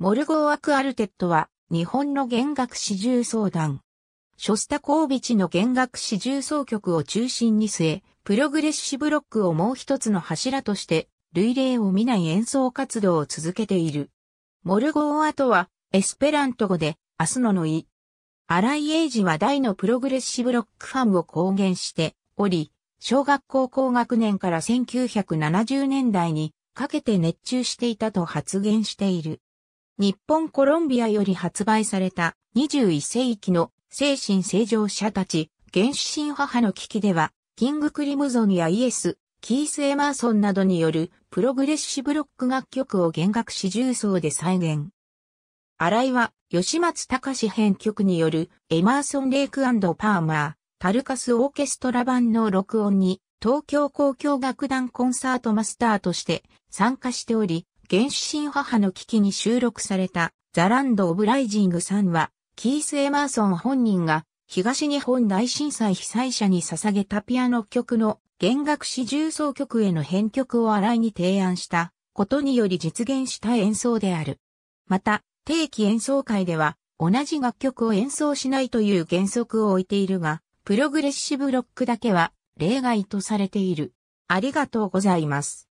モルゴーアクアルテットは、日本の弦楽四重奏団。ショスタコービチの弦楽四重奏曲を中心に据え、プログレッシブロックをもう一つの柱として、類例を見ない演奏活動を続けている。モルゴーアとは、エスペラント語で、アスののい。荒井英二は大のプログレッシブロックファンを公言しており、小学校高学年から1970年代にかけて熱中していたと発言している。日本コロンビアより発売された21世紀の精神正常者たち、原始神母の危機では、キングクリムゾンやイエス、キース・エマーソンなどによるプログレッシブロック楽曲を弦楽四重奏で再現。新井は、吉松隆編曲によるエマーソン・レイクパーマー、タルカス・オーケストラ版の録音に、東京交響楽団コンサートマスターとして参加しており、原始神母の危機に収録されたザランド・オブ・ライジング3は、キース・エマーソン本人が東日本大震災被災者に捧げたピアノ曲の弦楽四重奏曲への編曲を新井に提案したことにより実現した演奏である。また、定期演奏会では同じ楽曲を演奏しないという原則を置いているが、プログレッシブロックだけは例外とされている。ありがとうございます。